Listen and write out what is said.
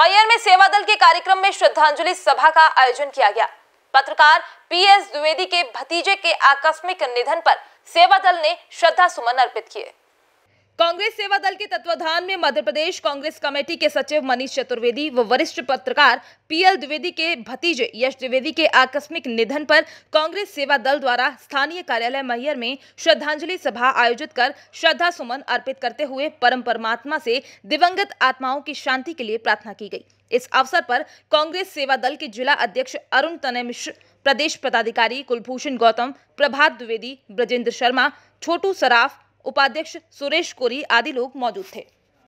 मैयर में सेवा दल के कार्यक्रम में श्रद्धांजलि सभा का आयोजन किया गया पत्रकार पीएस द्विवेदी के भतीजे के आकस्मिक निधन पर सेवा दल ने श्रद्धा सुमन अर्पित किए कांग्रेस सेवा दल के तत्वाधान में मध्य प्रदेश कांग्रेस कमेटी के सचिव मनीष चतुर्वेदी व वरिष्ठ पत्रकार पीएल द्विवेदी के भतीजे यश द्विवेदी के आकस्मिक निधन पर कांग्रेस सेवा दल द्वारा स्थानीय कार्यालय मैहर में श्रद्धांजलि सभा आयोजित कर श्रद्धा सुमन अर्पित करते हुए परम परमात्मा से दिवंगत आत्माओं की शांति के लिए प्रार्थना की गई इस अवसर पर कांग्रेस सेवा दल के जिला अध्यक्ष अरुण तनय मिश्र प्रदेश पदाधिकारी कुलभूषण गौतम प्रभात द्विवेदी ब्रजेंद्र शर्मा छोटू सराफ उपाध्यक्ष सुरेश कोरी आदि लोग मौजूद थे